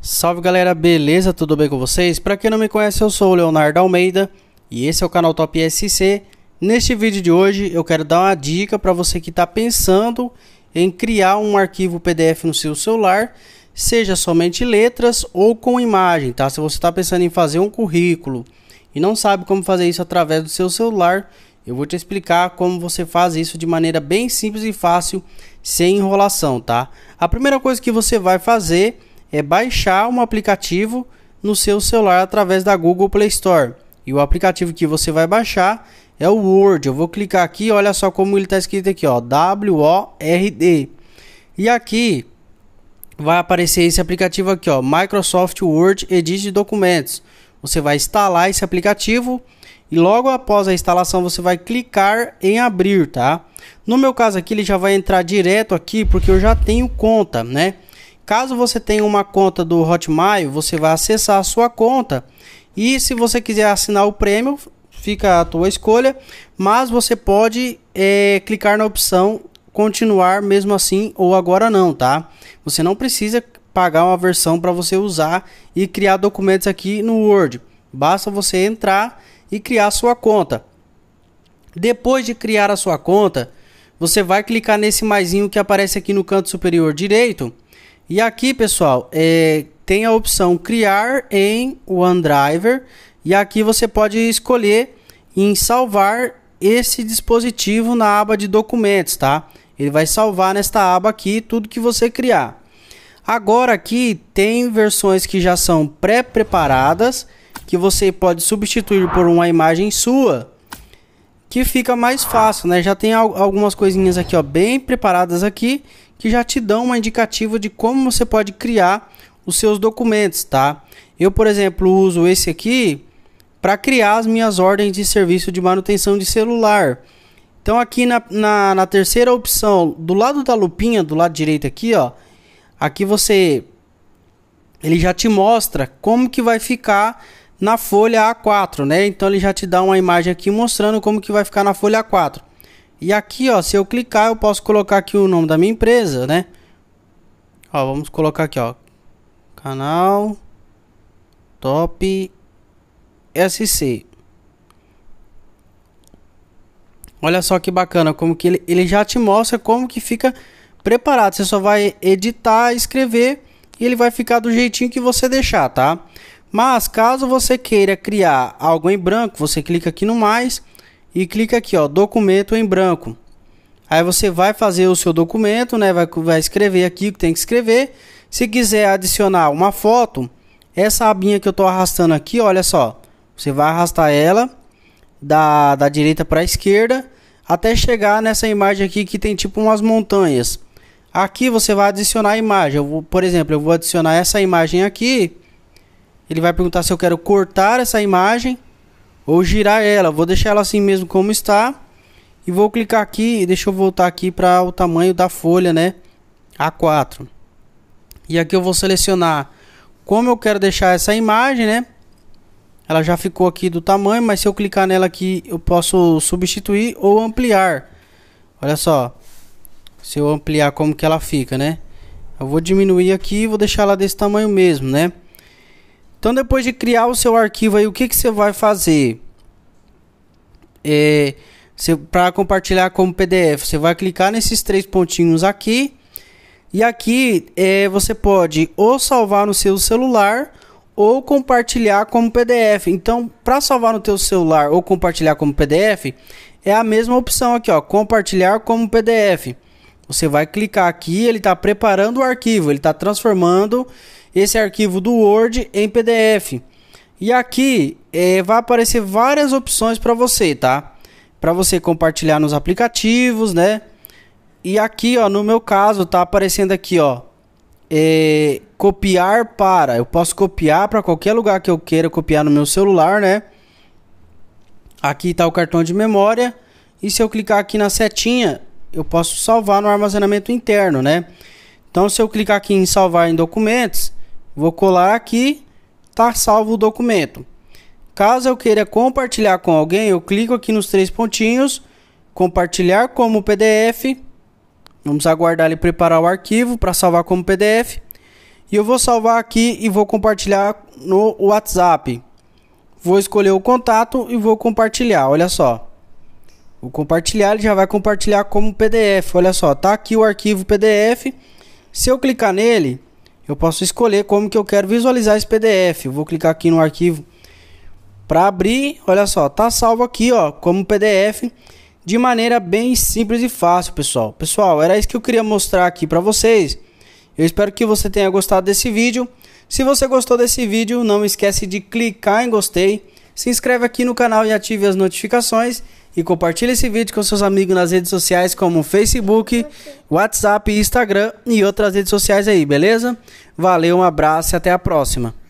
Salve galera, beleza? Tudo bem com vocês? Para quem não me conhece, eu sou o Leonardo Almeida e esse é o canal Top SC. Neste vídeo de hoje, eu quero dar uma dica para você que está pensando em criar um arquivo PDF no seu celular, seja somente letras ou com imagem, tá? Se você está pensando em fazer um currículo, e não sabe como fazer isso através do seu celular, eu vou te explicar como você faz isso de maneira bem simples e fácil, sem enrolação, tá? A primeira coisa que você vai fazer é baixar um aplicativo no seu celular através da Google Play Store. E o aplicativo que você vai baixar é o Word. Eu vou clicar aqui, olha só como ele está escrito aqui, ó, W O R D. E aqui vai aparecer esse aplicativo aqui, ó, Microsoft Word Edit de Documentos. Você vai instalar esse aplicativo e logo após a instalação você vai clicar em abrir, tá? No meu caso aqui ele já vai entrar direto aqui porque eu já tenho conta, né? Caso você tenha uma conta do Hotmail, você vai acessar a sua conta e se você quiser assinar o prêmio, fica a tua escolha, mas você pode é, clicar na opção continuar mesmo assim ou agora não, tá? Você não precisa pagar uma versão para você usar e criar documentos aqui no Word. Basta você entrar e criar a sua conta. Depois de criar a sua conta, você vai clicar nesse maisinho que aparece aqui no canto superior direito. E aqui, pessoal, é, tem a opção criar em OneDrive. E aqui você pode escolher em salvar esse dispositivo na aba de documentos, tá? Ele vai salvar nesta aba aqui tudo que você criar. Agora aqui tem versões que já são pré-preparadas, que você pode substituir por uma imagem sua, que fica mais fácil, né? Já tem algumas coisinhas aqui, ó, bem preparadas aqui, que já te dão uma indicativa de como você pode criar os seus documentos, tá? Eu, por exemplo, uso esse aqui para criar as minhas ordens de serviço de manutenção de celular. Então aqui na, na, na terceira opção, do lado da lupinha, do lado direito aqui, ó, Aqui você ele já te mostra como que vai ficar na folha A4, né? Então ele já te dá uma imagem aqui mostrando como que vai ficar na folha A4. E aqui, ó, se eu clicar, eu posso colocar aqui o nome da minha empresa, né? Ó, vamos colocar aqui, ó. Canal Top SC. Olha só que bacana, como que ele, ele já te mostra como que fica preparado. Você só vai editar, escrever e ele vai ficar do jeitinho que você deixar, tá? Mas caso você queira criar algo em branco, você clica aqui no mais e clica aqui, ó, documento em branco. Aí você vai fazer o seu documento, né? Vai, vai escrever aqui o que tem que escrever. Se quiser adicionar uma foto, essa abinha que eu estou arrastando aqui, olha só. Você vai arrastar ela da, da direita para a esquerda até chegar nessa imagem aqui que tem tipo umas montanhas. Aqui você vai adicionar a imagem. Vou, por exemplo, eu vou adicionar essa imagem aqui. Ele vai perguntar se eu quero cortar essa imagem ou girar ela. Vou deixar ela assim mesmo como está. E vou clicar aqui, deixa eu voltar aqui para o tamanho da folha, né? A4. E aqui eu vou selecionar como eu quero deixar essa imagem, né? Ela já ficou aqui do tamanho, mas se eu clicar nela aqui, eu posso substituir ou ampliar. Olha só. Se eu ampliar como que ela fica, né? Eu vou diminuir aqui e vou deixar ela desse tamanho mesmo, né? Então depois de criar o seu arquivo aí, o que, que você vai fazer? É, Para compartilhar como PDF, você vai clicar nesses três pontinhos aqui. E aqui é, você pode ou salvar no seu celular ou compartilhar como PDF. Então, para salvar no teu celular ou compartilhar como PDF, é a mesma opção aqui, ó, compartilhar como PDF. Você vai clicar aqui, ele está preparando o arquivo, ele está transformando esse arquivo do Word em PDF. E aqui é, vai aparecer várias opções para você, tá? Para você compartilhar nos aplicativos, né? E aqui, ó, no meu caso, tá aparecendo aqui, ó, é, copiar para. Eu posso copiar para qualquer lugar que eu queira copiar no meu celular, né? Aqui está o cartão de memória. E se eu clicar aqui na setinha, eu posso salvar no armazenamento interno, né? Então, se eu clicar aqui em salvar em documentos, vou colar aqui, tá salvo o documento. Caso eu queira compartilhar com alguém, eu clico aqui nos três pontinhos, compartilhar como PDF. Vamos aguardar ele preparar o arquivo para salvar como PDF. E eu vou salvar aqui e vou compartilhar no WhatsApp. Vou escolher o contato e vou compartilhar, olha só. O compartilhar ele já vai compartilhar como PDF. Olha só, tá aqui o arquivo PDF. Se eu clicar nele, eu posso escolher como que eu quero visualizar esse PDF. Eu vou clicar aqui no arquivo para abrir. Olha só, tá salvo aqui, ó, como PDF, de maneira bem simples e fácil, pessoal. Pessoal, era isso que eu queria mostrar aqui para vocês. Eu espero que você tenha gostado desse vídeo. Se você gostou desse vídeo, não esquece de clicar em gostei, se inscreve aqui no canal e ative as notificações e compartilhe esse vídeo com seus amigos nas redes sociais como Facebook, WhatsApp, Instagram e outras redes sociais aí, beleza? Valeu, um abraço e até a próxima.